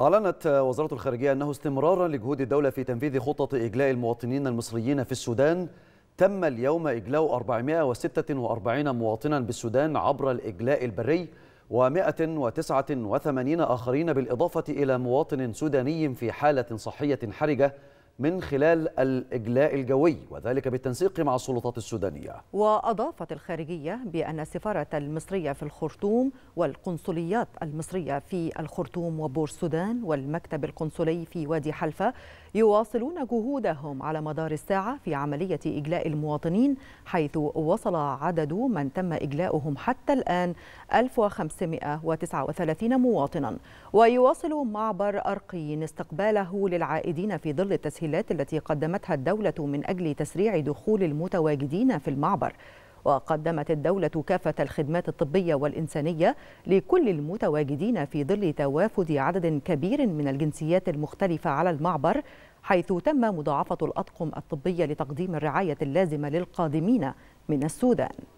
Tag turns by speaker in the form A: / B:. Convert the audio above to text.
A: أعلنت وزارة الخارجية أنه استمرارا لجهود الدولة في تنفيذ خطط إجلاء المواطنين المصريين في السودان تم اليوم إجلاء 446 مواطنا بالسودان عبر الإجلاء البري و189 آخرين بالإضافة إلى مواطن سوداني في حالة صحية حرجة من خلال الإجلاء الجوي وذلك بالتنسيق مع السلطات السودانية
B: وأضافت الخارجية بأن السفارة المصرية في الخرطوم والقنصليات المصرية في الخرطوم وبور السودان والمكتب القنصلي في وادي حلفة يواصلون جهودهم على مدار الساعة في عملية إجلاء المواطنين حيث وصل عدد من تم إجلاؤهم حتى الآن 1539 مواطنا ويواصل معبر أرقين استقباله للعائدين في ظل التسهيل التسهيلات التي قدمتها الدولة من أجل تسريع دخول المتواجدين في المعبر وقدمت الدولة كافة الخدمات الطبية والإنسانية لكل المتواجدين في ظل توافد عدد كبير من الجنسيات المختلفة على المعبر حيث تم مضاعفة الأطقم الطبية لتقديم الرعاية اللازمة للقادمين من السودان